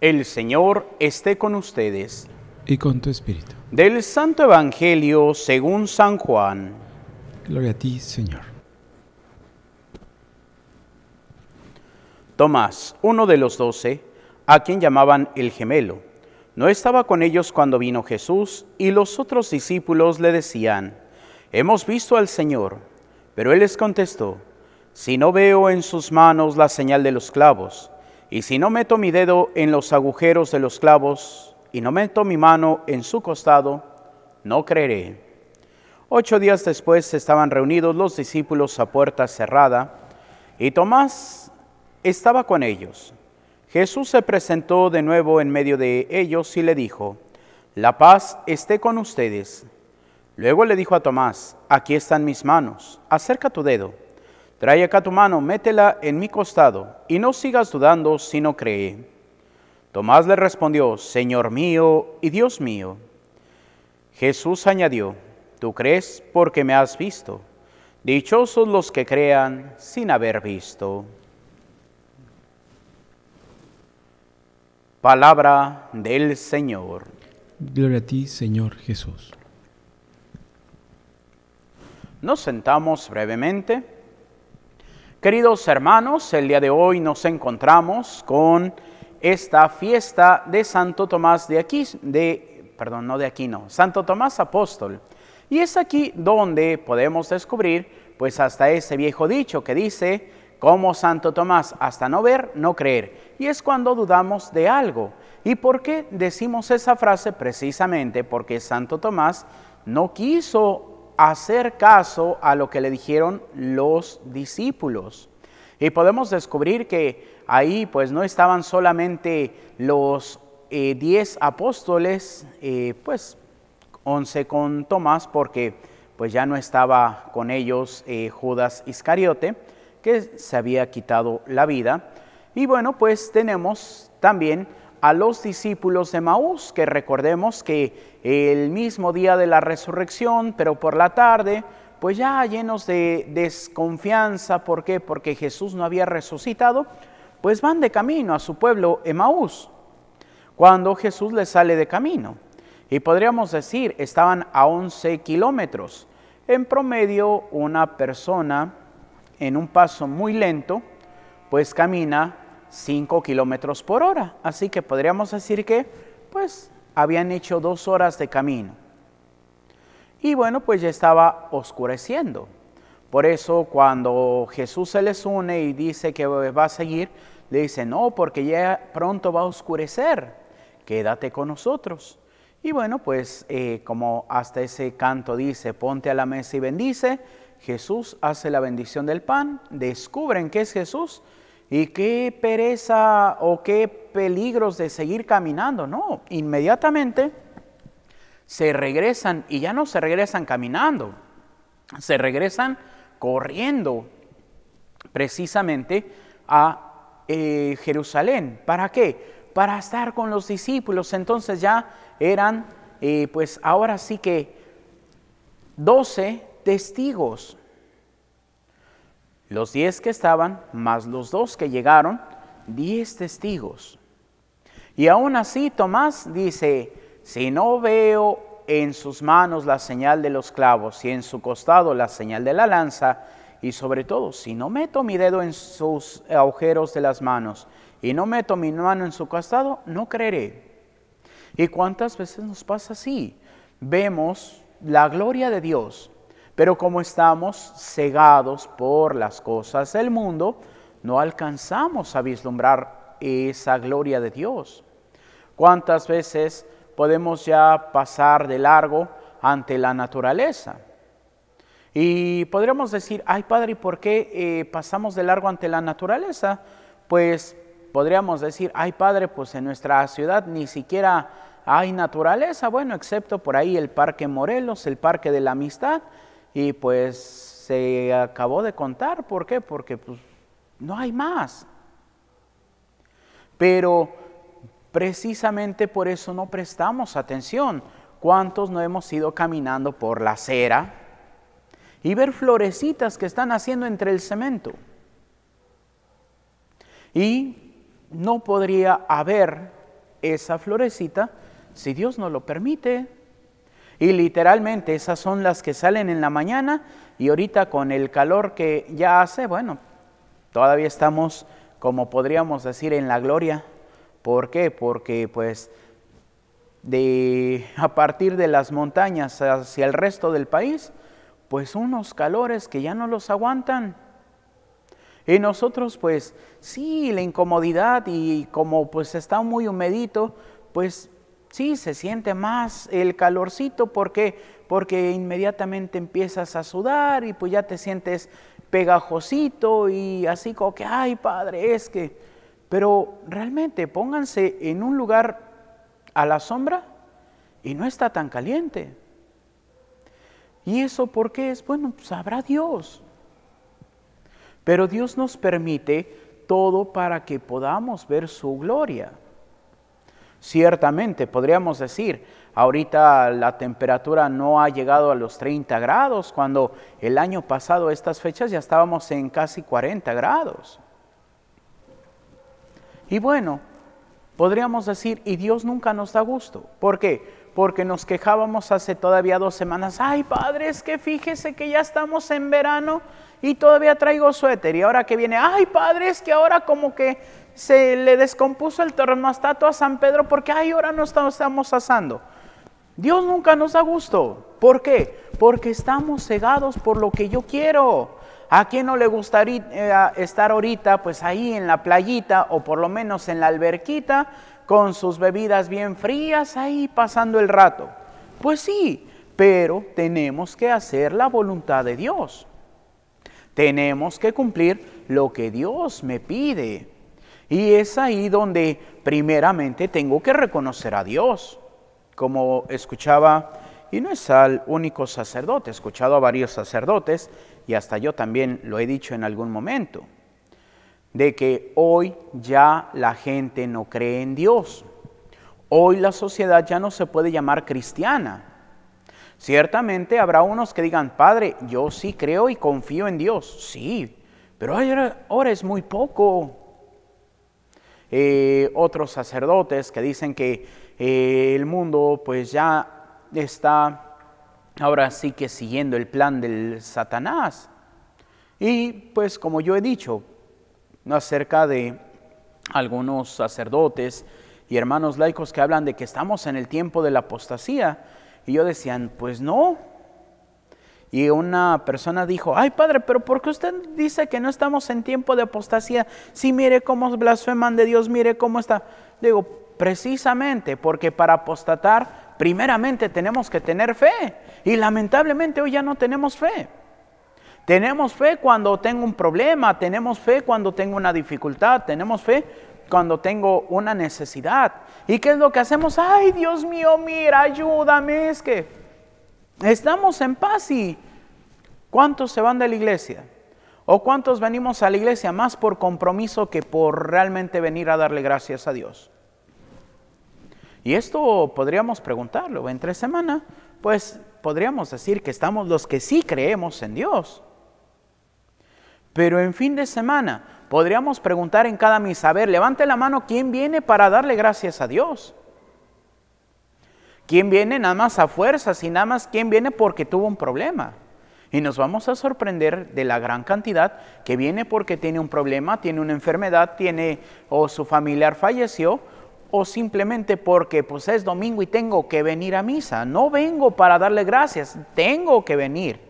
El Señor esté con ustedes. Y con tu espíritu. Del Santo Evangelio según San Juan. Gloria a ti, Señor. Tomás, uno de los doce, a quien llamaban el gemelo, no estaba con ellos cuando vino Jesús y los otros discípulos le decían, Hemos visto al Señor. Pero él les contestó, Si no veo en sus manos la señal de los clavos, y si no meto mi dedo en los agujeros de los clavos y no meto mi mano en su costado, no creeré. Ocho días después estaban reunidos los discípulos a puerta cerrada y Tomás estaba con ellos. Jesús se presentó de nuevo en medio de ellos y le dijo, La paz esté con ustedes. Luego le dijo a Tomás, Aquí están mis manos, acerca tu dedo Trae acá tu mano, métela en mi costado, y no sigas dudando, sino cree. Tomás le respondió, Señor mío y Dios mío. Jesús añadió, Tú crees porque me has visto. Dichosos los que crean sin haber visto. Palabra del Señor. Gloria a ti, Señor Jesús. Nos sentamos brevemente. Queridos hermanos, el día de hoy nos encontramos con esta fiesta de Santo Tomás de aquí, de, perdón, no de aquí, no, Santo Tomás Apóstol. Y es aquí donde podemos descubrir, pues hasta ese viejo dicho que dice, como Santo Tomás, hasta no ver, no creer. Y es cuando dudamos de algo. ¿Y por qué decimos esa frase? Precisamente porque Santo Tomás no quiso hacer caso a lo que le dijeron los discípulos. Y podemos descubrir que ahí pues no estaban solamente los eh, diez apóstoles, eh, pues once con Tomás, porque pues ya no estaba con ellos eh, Judas Iscariote, que se había quitado la vida. Y bueno, pues tenemos también a los discípulos de Maús, que recordemos que el mismo día de la resurrección, pero por la tarde, pues ya llenos de desconfianza, ¿por qué? Porque Jesús no había resucitado, pues van de camino a su pueblo Emaús, cuando Jesús les sale de camino. Y podríamos decir, estaban a 11 kilómetros. En promedio, una persona en un paso muy lento, pues camina 5 kilómetros por hora. Así que podríamos decir que, pues, habían hecho dos horas de camino. Y bueno, pues ya estaba oscureciendo. Por eso cuando Jesús se les une y dice que va a seguir, le dice, no, porque ya pronto va a oscurecer, quédate con nosotros. Y bueno, pues eh, como hasta ese canto dice, ponte a la mesa y bendice, Jesús hace la bendición del pan, descubren que es Jesús y qué pereza o qué peligros de seguir caminando. No, inmediatamente se regresan y ya no se regresan caminando, se regresan corriendo precisamente a eh, Jerusalén. ¿Para qué? Para estar con los discípulos. Entonces ya eran, eh, pues ahora sí que, doce testigos los diez que estaban, más los dos que llegaron, diez testigos. Y aún así Tomás dice, si no veo en sus manos la señal de los clavos y en su costado la señal de la lanza, y sobre todo, si no meto mi dedo en sus agujeros de las manos y no meto mi mano en su costado, no creeré. ¿Y cuántas veces nos pasa así? Vemos la gloria de Dios, pero como estamos cegados por las cosas del mundo, no alcanzamos a vislumbrar esa gloria de Dios. ¿Cuántas veces podemos ya pasar de largo ante la naturaleza? Y podríamos decir, ay Padre, ¿y por qué eh, pasamos de largo ante la naturaleza? Pues podríamos decir, ay Padre, pues en nuestra ciudad ni siquiera hay naturaleza, bueno, excepto por ahí el Parque Morelos, el Parque de la Amistad, y pues se acabó de contar. ¿Por qué? Porque pues, no hay más. Pero precisamente por eso no prestamos atención. ¿Cuántos no hemos ido caminando por la acera y ver florecitas que están haciendo entre el cemento? Y no podría haber esa florecita si Dios no lo permite. Y literalmente esas son las que salen en la mañana y ahorita con el calor que ya hace, bueno, todavía estamos, como podríamos decir, en la gloria. ¿Por qué? Porque pues de, a partir de las montañas hacia el resto del país, pues unos calores que ya no los aguantan. Y nosotros pues sí, la incomodidad y como pues está muy humedito, pues Sí, se siente más el calorcito porque porque inmediatamente empiezas a sudar y pues ya te sientes pegajosito y así como que ay, padre, es que pero realmente pónganse en un lugar a la sombra y no está tan caliente. ¿Y eso por qué es? Bueno, sabrá pues, Dios. Pero Dios nos permite todo para que podamos ver su gloria. Ciertamente, podríamos decir, ahorita la temperatura no ha llegado a los 30 grados, cuando el año pasado, estas fechas, ya estábamos en casi 40 grados. Y bueno, podríamos decir, y Dios nunca nos da gusto. ¿Por qué? Porque nos quejábamos hace todavía dos semanas, ay padres, que fíjese que ya estamos en verano y todavía traigo suéter. Y ahora que viene, ay padres, que ahora como que se le descompuso el termostato a San Pedro porque, ay, ahora no estamos asando. Dios nunca nos da gusto. ¿Por qué? Porque estamos cegados por lo que yo quiero. ¿A quién no le gustaría eh, estar ahorita, pues ahí en la playita o por lo menos en la alberquita, con sus bebidas bien frías, ahí pasando el rato? Pues sí, pero tenemos que hacer la voluntad de Dios. Tenemos que cumplir lo que Dios me pide. Y es ahí donde primeramente tengo que reconocer a Dios. Como escuchaba, y no es al único sacerdote, he escuchado a varios sacerdotes y hasta yo también lo he dicho en algún momento, de que hoy ya la gente no cree en Dios. Hoy la sociedad ya no se puede llamar cristiana. Ciertamente habrá unos que digan, Padre, yo sí creo y confío en Dios. Sí, pero ahora, es muy poco. Eh, otros sacerdotes que dicen que eh, el mundo pues ya está ahora sí que siguiendo el plan del Satanás. Y pues como yo he dicho acerca de algunos sacerdotes y hermanos laicos que hablan de que estamos en el tiempo de la apostasía, y yo decían, pues no, y una persona dijo, ay padre, pero ¿por qué usted dice que no estamos en tiempo de apostasía? Si mire cómo blasfeman de Dios, mire cómo está. Digo, precisamente porque para apostatar, primeramente tenemos que tener fe. Y lamentablemente hoy ya no tenemos fe. Tenemos fe cuando tengo un problema, tenemos fe cuando tengo una dificultad, tenemos fe cuando tengo una necesidad. ¿Y qué es lo que hacemos? Ay, Dios mío, mira, ayúdame, es que estamos en paz y ¿cuántos se van de la iglesia? ¿O cuántos venimos a la iglesia más por compromiso que por realmente venir a darle gracias a Dios? Y esto podríamos preguntarlo. entre semana, pues podríamos decir que estamos los que sí creemos en Dios. Pero en fin de semana, podríamos preguntar en cada misa, a ver, levante la mano quién viene para darle gracias a Dios. ¿Quién viene nada más a fuerzas y nada más quién viene porque tuvo un problema? Y nos vamos a sorprender de la gran cantidad que viene porque tiene un problema, tiene una enfermedad, tiene o su familiar falleció o simplemente porque pues es domingo y tengo que venir a misa. No vengo para darle gracias, tengo que venir.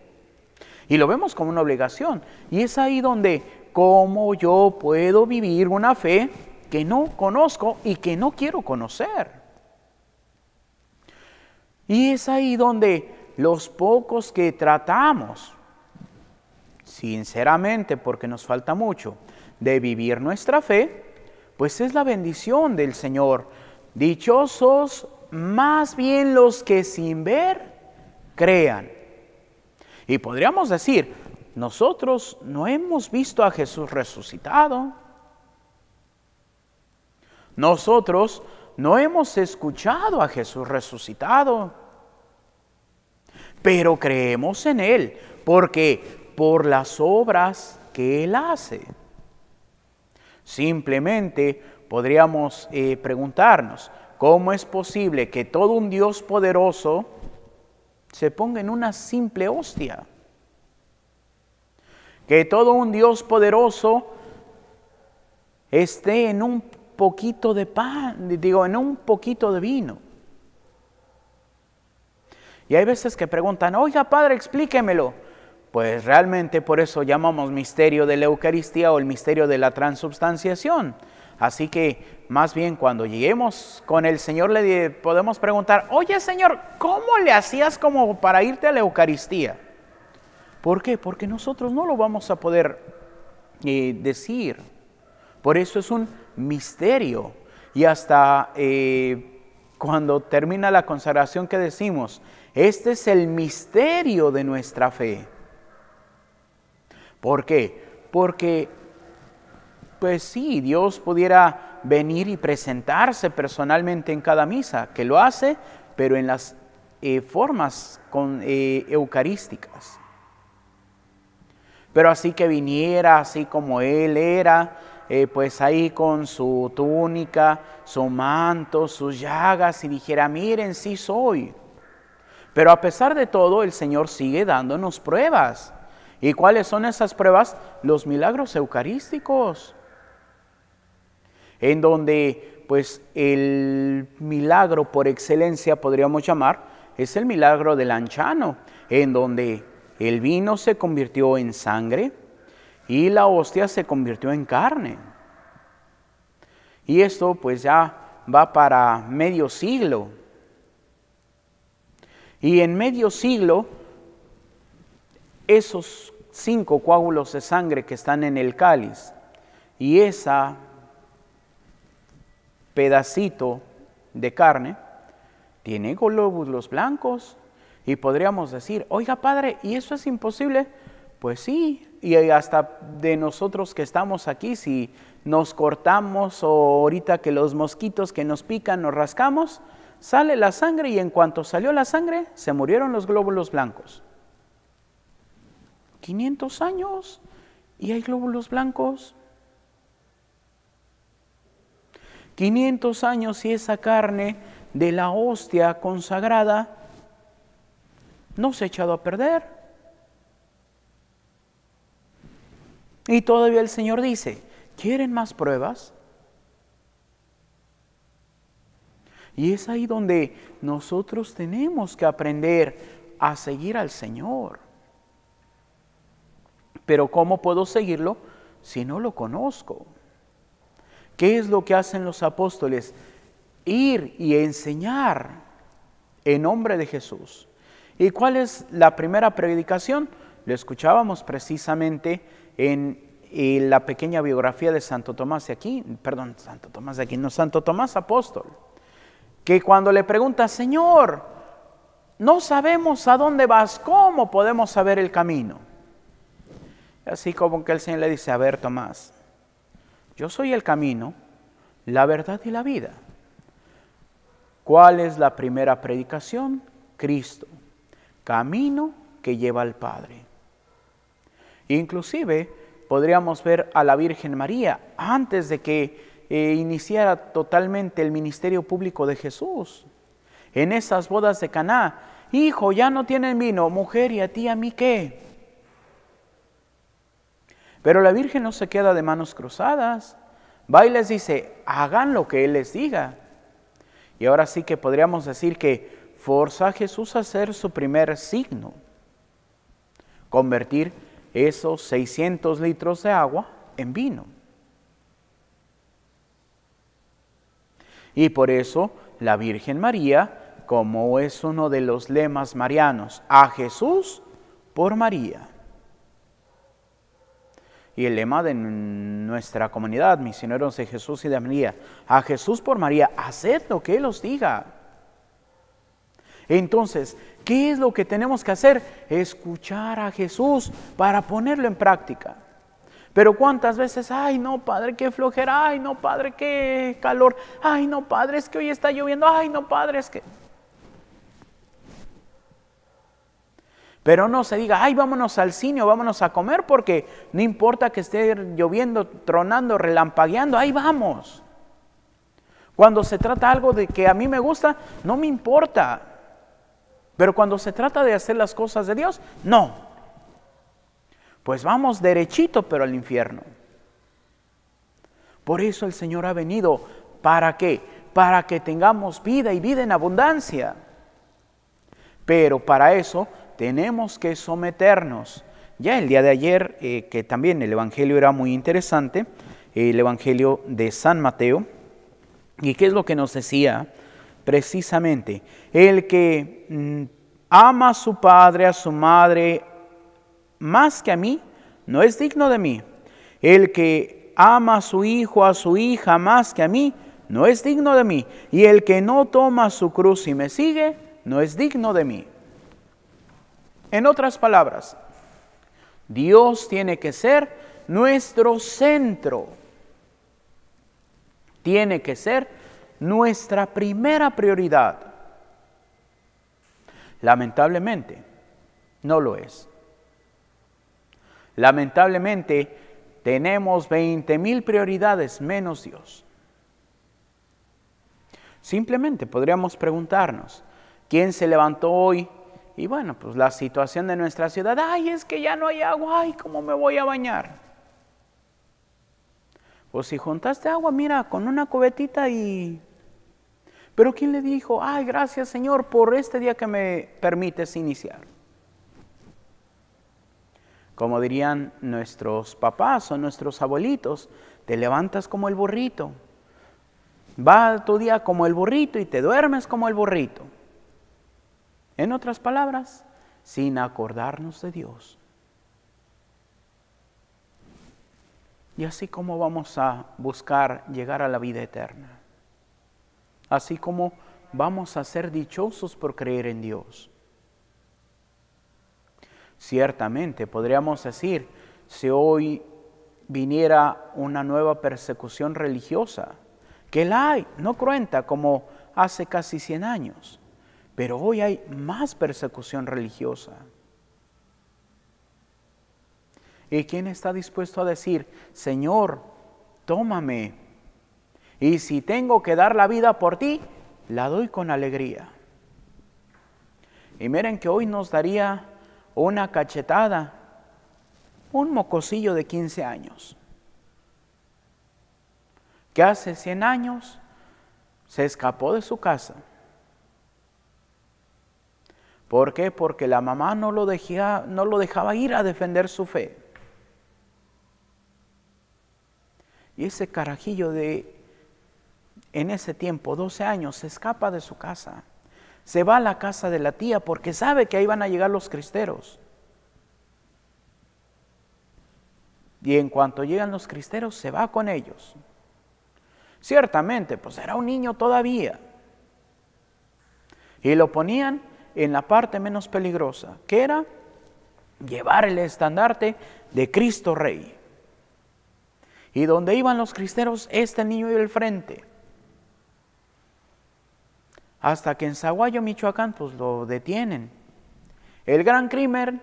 Y lo vemos como una obligación. Y es ahí donde, ¿cómo yo puedo vivir una fe que no conozco y que no quiero conocer? Y es ahí donde los pocos que tratamos, sinceramente, porque nos falta mucho, de vivir nuestra fe, pues es la bendición del Señor. Dichosos más bien los que sin ver crean. Y podríamos decir, nosotros no hemos visto a Jesús resucitado. Nosotros no hemos escuchado a Jesús resucitado, pero creemos en Él, porque por las obras que Él hace. Simplemente podríamos eh, preguntarnos, ¿cómo es posible que todo un Dios poderoso se ponga en una simple hostia? Que todo un Dios poderoso esté en un poquito de pan, digo, en un poquito de vino. Y hay veces que preguntan, oiga Padre, explíquemelo. Pues realmente por eso llamamos misterio de la Eucaristía o el misterio de la transubstanciación. Así que más bien cuando lleguemos con el Señor le podemos preguntar, oye Señor, ¿cómo le hacías como para irte a la Eucaristía? ¿Por qué? Porque nosotros no lo vamos a poder eh, decir. Por eso es un misterio. Y hasta eh, cuando termina la consagración que decimos, este es el misterio de nuestra fe. ¿Por qué? Porque, pues sí, Dios pudiera venir y presentarse personalmente en cada misa, que lo hace, pero en las eh, formas con, eh, eucarísticas. Pero así que viniera, así como Él era, eh, pues ahí con su túnica, su manto, sus llagas y dijera, miren, sí soy. Pero a pesar de todo, el Señor sigue dándonos pruebas. ¿Y cuáles son esas pruebas? Los milagros eucarísticos, en donde pues el milagro por excelencia, podríamos llamar, es el milagro del anchano, en donde el vino se convirtió en sangre, y la hostia se convirtió en carne. Y esto pues ya va para medio siglo. Y en medio siglo, esos cinco coágulos de sangre que están en el cáliz y esa pedacito de carne tiene glóbulos blancos y podríamos decir, oiga padre, ¿y eso es imposible? Pues sí, y hasta de nosotros que estamos aquí, si nos cortamos o ahorita que los mosquitos que nos pican nos rascamos, sale la sangre y en cuanto salió la sangre se murieron los glóbulos blancos. 500 años y hay glóbulos blancos. 500 años y esa carne de la hostia consagrada no se ha echado a perder. Y todavía el Señor dice, ¿quieren más pruebas? Y es ahí donde nosotros tenemos que aprender a seguir al Señor. Pero ¿cómo puedo seguirlo si no lo conozco? ¿Qué es lo que hacen los apóstoles? Ir y enseñar en nombre de Jesús. ¿Y cuál es la primera predicación? Lo escuchábamos precisamente en la pequeña biografía de Santo Tomás de aquí, perdón, Santo Tomás de aquí, no Santo Tomás apóstol, que cuando le pregunta, Señor, no sabemos a dónde vas, ¿cómo podemos saber el camino? Así como que el Señor le dice, a ver Tomás, yo soy el camino, la verdad y la vida. ¿Cuál es la primera predicación? Cristo, camino que lleva al Padre. Inclusive podríamos ver a la Virgen María antes de que eh, iniciara totalmente el ministerio público de Jesús. En esas bodas de Caná, hijo, ya no tienen vino, mujer, ¿y a ti, a mí qué? Pero la Virgen no se queda de manos cruzadas. Va y les dice, hagan lo que Él les diga. Y ahora sí que podríamos decir que forza a Jesús a hacer su primer signo, convertir esos 600 litros de agua en vino. Y por eso la Virgen María, como es uno de los lemas marianos, a Jesús por María. Y el lema de nuestra comunidad, misioneros de Jesús y de María, a Jesús por María, haced lo que Él os diga. Entonces, ¿qué es lo que tenemos que hacer? Escuchar a Jesús para ponerlo en práctica. Pero cuántas veces, ay no, padre, qué flojera, ay no, padre, qué calor, ay no, padre, es que hoy está lloviendo, ay no, padre, es que... Pero no se diga, ay, vámonos al cine o vámonos a comer porque no importa que esté lloviendo, tronando, relampagueando, ahí vamos. Cuando se trata algo de que a mí me gusta, no me importa. Pero cuando se trata de hacer las cosas de Dios, no. Pues vamos derechito, pero al infierno. Por eso el Señor ha venido. ¿Para qué? Para que tengamos vida y vida en abundancia. Pero para eso tenemos que someternos. Ya el día de ayer, eh, que también el Evangelio era muy interesante, el Evangelio de San Mateo, ¿y qué es lo que nos decía? precisamente, el que mm, ama a su padre, a su madre, más que a mí, no es digno de mí. El que ama a su hijo, a su hija, más que a mí, no es digno de mí. Y el que no toma su cruz y me sigue, no es digno de mí. En otras palabras, Dios tiene que ser nuestro centro. Tiene que ser nuestra primera prioridad. Lamentablemente, no lo es. Lamentablemente, tenemos 20 mil prioridades menos Dios. Simplemente podríamos preguntarnos, ¿quién se levantó hoy? Y bueno, pues la situación de nuestra ciudad, ay, es que ya no hay agua, ay, ¿cómo me voy a bañar? Pues si juntaste agua, mira, con una cubetita y pero ¿quién le dijo, ay, gracias Señor por este día que me permites iniciar? Como dirían nuestros papás o nuestros abuelitos, te levantas como el burrito, va tu día como el burrito y te duermes como el burrito. En otras palabras, sin acordarnos de Dios. Y así como vamos a buscar llegar a la vida eterna así como vamos a ser dichosos por creer en Dios. Ciertamente, podríamos decir, si hoy viniera una nueva persecución religiosa, que la hay, no cruenta como hace casi 100 años, pero hoy hay más persecución religiosa. ¿Y quién está dispuesto a decir, Señor, tómame y si tengo que dar la vida por ti, la doy con alegría. Y miren que hoy nos daría una cachetada un mocosillo de 15 años, que hace 100 años se escapó de su casa. ¿Por qué? Porque la mamá no lo, no lo dejaba ir a defender su fe. Y ese carajillo de en ese tiempo, 12 años, se escapa de su casa. Se va a la casa de la tía porque sabe que ahí van a llegar los cristeros. Y en cuanto llegan los cristeros, se va con ellos. Ciertamente, pues era un niño todavía. Y lo ponían en la parte menos peligrosa, que era llevar el estandarte de Cristo Rey. Y donde iban los cristeros, este niño iba al frente hasta que en Zaguayo, Michoacán, pues lo detienen. El gran crimen,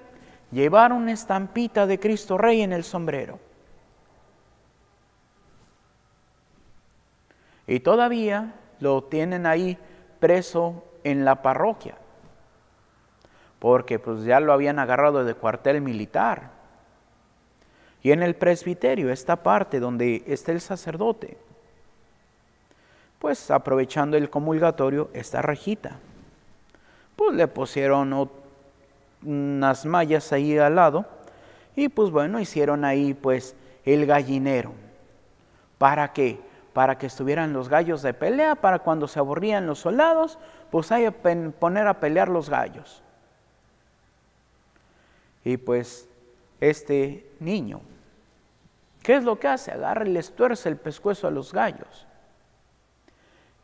llevar una estampita de Cristo Rey en el sombrero. Y todavía lo tienen ahí preso en la parroquia, porque pues ya lo habían agarrado de cuartel militar. Y en el presbiterio, esta parte donde está el sacerdote, pues aprovechando el comulgatorio, esta rejita. Pues le pusieron unas mallas ahí al lado y pues bueno, hicieron ahí pues el gallinero. ¿Para qué? Para que estuvieran los gallos de pelea, para cuando se aburrían los soldados, pues hay poner a pelear los gallos. Y pues este niño, ¿qué es lo que hace? Agarra y les tuerce el pescuezo a los gallos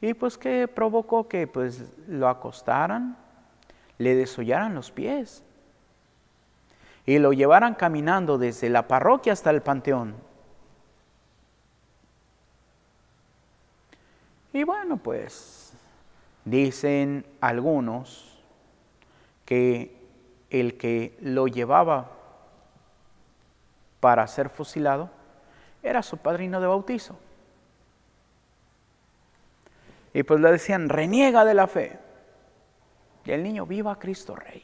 y pues que provocó que pues lo acostaran, le desollaran los pies y lo llevaran caminando desde la parroquia hasta el panteón. Y bueno, pues dicen algunos que el que lo llevaba para ser fusilado era su padrino de bautizo. Y pues le decían, reniega de la fe. Y el niño, viva Cristo Rey.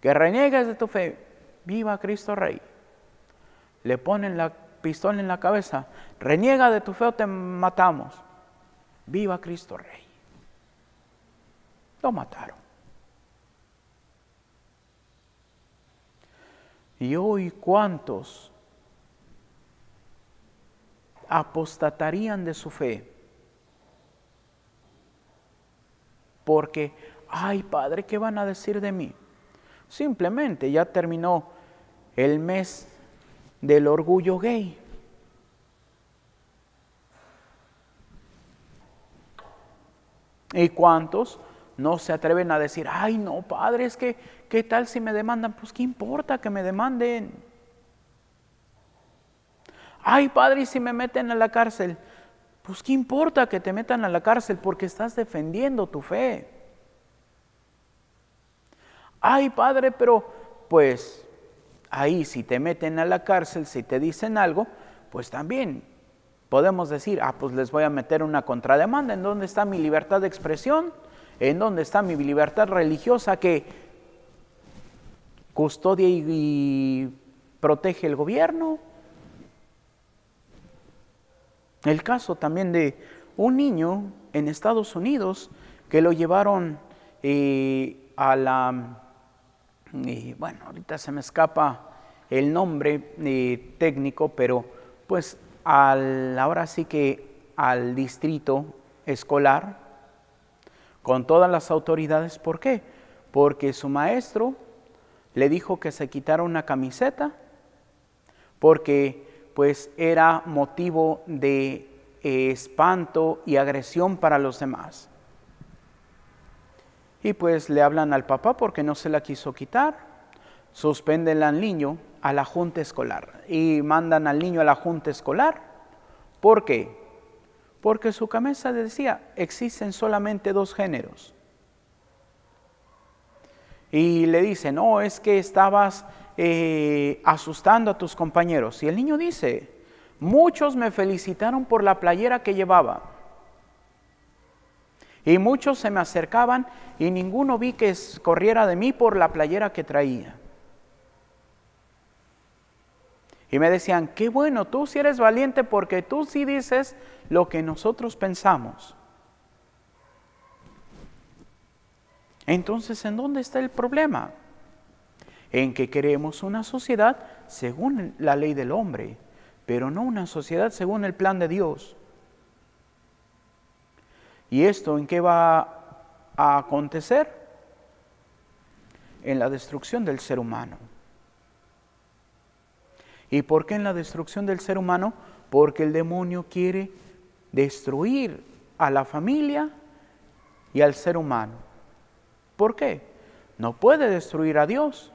Que reniegues de tu fe, viva Cristo Rey. Le ponen la pistola en la cabeza, reniega de tu fe o te matamos. Viva Cristo Rey. Lo mataron. Y hoy cuántos apostatarían de su fe porque, ay Padre, ¿qué van a decir de mí? Simplemente ya terminó el mes del orgullo gay. ¿Y cuántos no se atreven a decir, ay no, padre, es que, ¿qué tal si me demandan? Pues qué importa que me demanden. Ay, padre, ¿y si me meten a la cárcel? pues ¿qué importa que te metan a la cárcel porque estás defendiendo tu fe? Ay, padre, pero pues ahí si te meten a la cárcel, si te dicen algo, pues también podemos decir, ah, pues les voy a meter una contrademanda, ¿en dónde está mi libertad de expresión? ¿En dónde está mi libertad religiosa que custodia y, y protege el gobierno? El caso también de un niño en Estados Unidos que lo llevaron eh, a la, eh, bueno, ahorita se me escapa el nombre eh, técnico, pero pues al, ahora sí que al distrito escolar con todas las autoridades. ¿Por qué? Porque su maestro le dijo que se quitara una camiseta porque pues era motivo de eh, espanto y agresión para los demás. Y pues le hablan al papá porque no se la quiso quitar. Suspenden al niño a la junta escolar y mandan al niño a la junta escolar. ¿Por qué? Porque su cabeza decía, existen solamente dos géneros. Y le dicen, no, es que estabas eh, asustando a tus compañeros. Y el niño dice, muchos me felicitaron por la playera que llevaba. Y muchos se me acercaban y ninguno vi que corriera de mí por la playera que traía. Y me decían, qué bueno, tú si eres valiente porque tú sí dices lo que nosotros pensamos. Entonces, ¿en dónde está el problema? en que queremos una sociedad según la ley del hombre, pero no una sociedad según el plan de Dios. ¿Y esto en qué va a acontecer? En la destrucción del ser humano. ¿Y por qué en la destrucción del ser humano? Porque el demonio quiere destruir a la familia y al ser humano. ¿Por qué? No puede destruir a Dios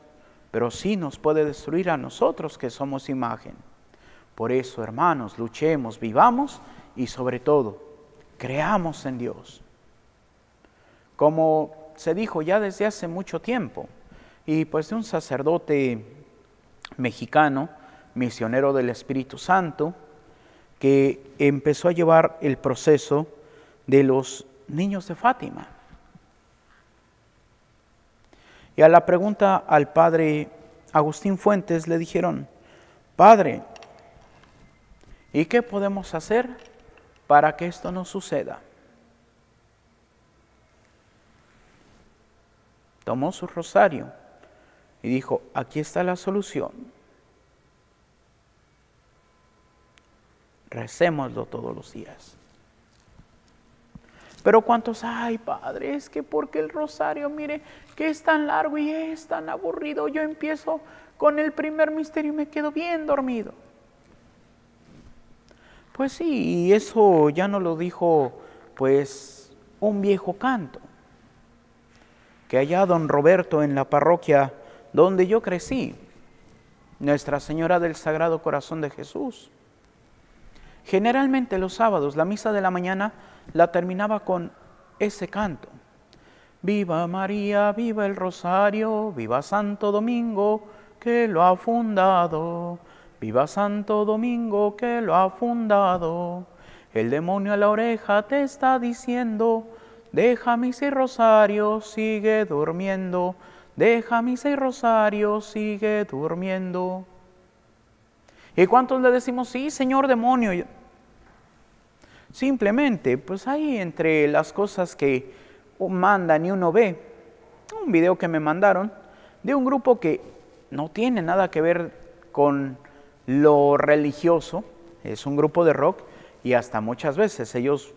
pero sí nos puede destruir a nosotros que somos imagen. Por eso, hermanos, luchemos, vivamos y sobre todo, creamos en Dios. Como se dijo ya desde hace mucho tiempo, y pues de un sacerdote mexicano, misionero del Espíritu Santo, que empezó a llevar el proceso de los niños de Fátima. Y a la pregunta al padre Agustín Fuentes le dijeron, Padre, ¿y qué podemos hacer para que esto no suceda? Tomó su rosario y dijo, aquí está la solución. Recémoslo todos los días. Pero cuántos, ay padre, es que porque el rosario, mire, que es tan largo y es tan aburrido. Yo empiezo con el primer misterio y me quedo bien dormido. Pues sí, y eso ya no lo dijo pues un viejo canto, que allá don Roberto en la parroquia donde yo crecí, Nuestra Señora del Sagrado Corazón de Jesús, generalmente los sábados la misa de la mañana la terminaba con ese canto. Viva María, viva el Rosario, viva Santo Domingo, que lo ha fundado. Viva Santo Domingo, que lo ha fundado. El demonio a la oreja te está diciendo, déjame ese Rosario, sigue durmiendo. Deja ese Rosario, sigue durmiendo. ¿Y cuántos le decimos, sí, señor demonio? Simplemente, pues ahí entre las cosas que manda ni uno ve un video que me mandaron de un grupo que no tiene nada que ver con lo religioso, es un grupo de rock y hasta muchas veces ellos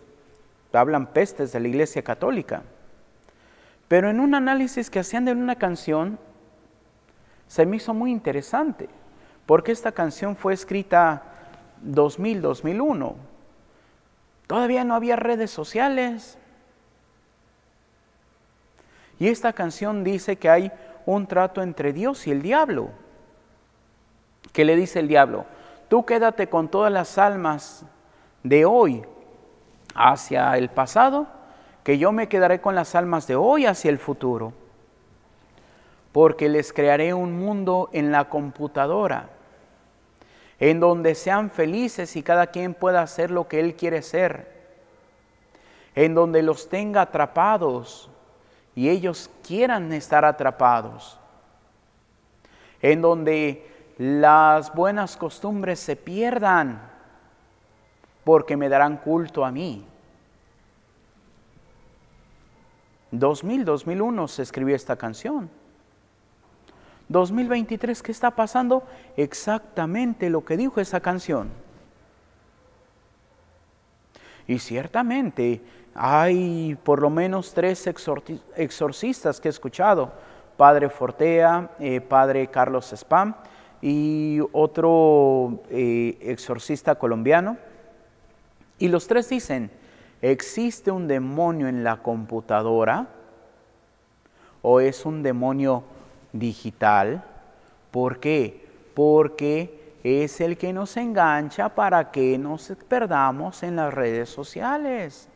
hablan pestes de la Iglesia Católica. Pero en un análisis que hacían de una canción, se me hizo muy interesante, porque esta canción fue escrita 2000-2001. Todavía no había redes sociales, y esta canción dice que hay un trato entre Dios y el diablo. ¿Qué le dice el diablo? Tú quédate con todas las almas de hoy hacia el pasado, que yo me quedaré con las almas de hoy hacia el futuro, porque les crearé un mundo en la computadora, en donde sean felices y cada quien pueda hacer lo que él quiere ser, en donde los tenga atrapados y ellos quieran estar atrapados, en donde las buenas costumbres se pierdan porque me darán culto a mí. 2000, 2001 se escribió esta canción. 2023, ¿qué está pasando? Exactamente lo que dijo esa canción. Y ciertamente hay por lo menos tres exorcistas que he escuchado, Padre Fortea, eh, Padre Carlos Spam y otro eh, exorcista colombiano. Y los tres dicen, ¿existe un demonio en la computadora o es un demonio digital? ¿Por qué? Porque es el que nos engancha para que nos perdamos en las redes sociales.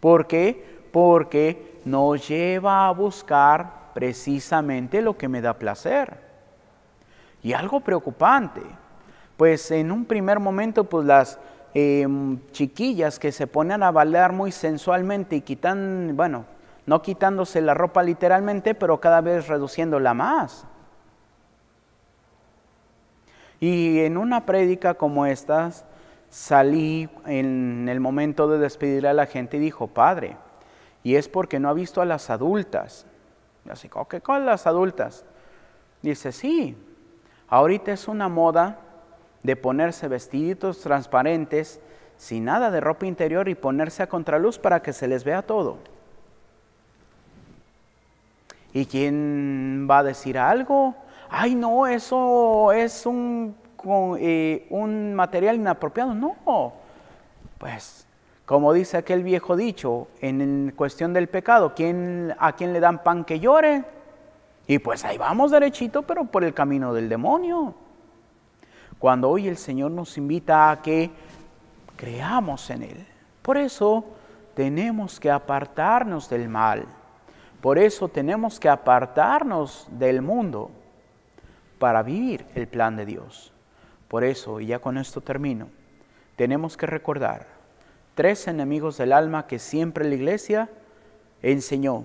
¿Por qué? Porque nos lleva a buscar precisamente lo que me da placer. Y algo preocupante, pues en un primer momento pues las em, chiquillas que se ponen a bailar muy sensualmente y quitan, bueno, no quitándose la ropa literalmente, pero cada vez reduciéndola más y en una prédica como estas, salí en el momento de despedir a la gente y dijo, Padre, y es porque no ha visto a las adultas. Y así, ¿qué con las adultas? Dice, sí, ahorita es una moda de ponerse vestiditos transparentes, sin nada de ropa interior y ponerse a contraluz para que se les vea todo. ¿Y quién va a decir algo? ay no, eso es eh, un, material inapropiado. No, pues como dice aquel viejo dicho, en cuestión del pecado, ¿a quién le dan pan que llore? Y pues ahí vamos derechito, pero por el camino del demonio. Cuando hoy el Señor nos invita a que creamos en Él. Por eso tenemos que apartarnos del mal. Por eso tenemos que apartarnos del mundo para vivir el plan de Dios. Por eso, y ya con esto termino, tenemos que recordar tres enemigos del alma que siempre la iglesia enseñó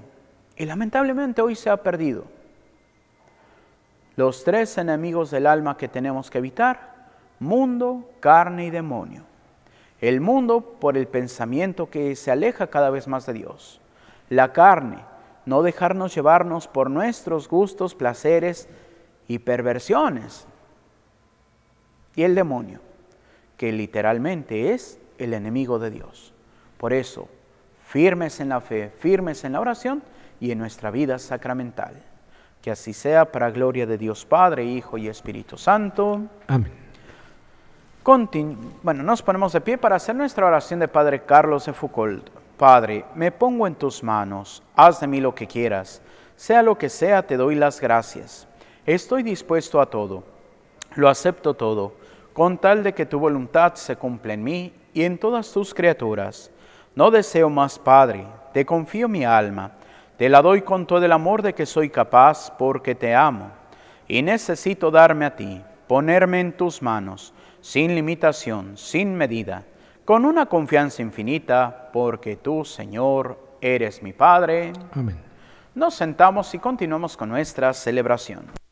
y lamentablemente hoy se ha perdido. Los tres enemigos del alma que tenemos que evitar, mundo, carne y demonio. El mundo por el pensamiento que se aleja cada vez más de Dios. La carne, no dejarnos llevarnos por nuestros gustos, placeres, y perversiones. Y el demonio, que literalmente es el enemigo de Dios. Por eso, firmes en la fe, firmes en la oración y en nuestra vida sacramental. Que así sea para gloria de Dios Padre, Hijo y Espíritu Santo. Amén. bueno, nos ponemos de pie para hacer nuestra oración de Padre Carlos de Foucault. Padre, me pongo en tus manos, haz de mí lo que quieras, sea lo que sea, te doy las gracias Estoy dispuesto a todo, lo acepto todo, con tal de que tu voluntad se cumpla en mí y en todas tus criaturas. No deseo más, Padre, te confío mi alma, te la doy con todo el amor de que soy capaz, porque te amo, y necesito darme a ti, ponerme en tus manos, sin limitación, sin medida, con una confianza infinita, porque tú, Señor, eres mi Padre. Amén. Nos sentamos y continuamos con nuestra celebración.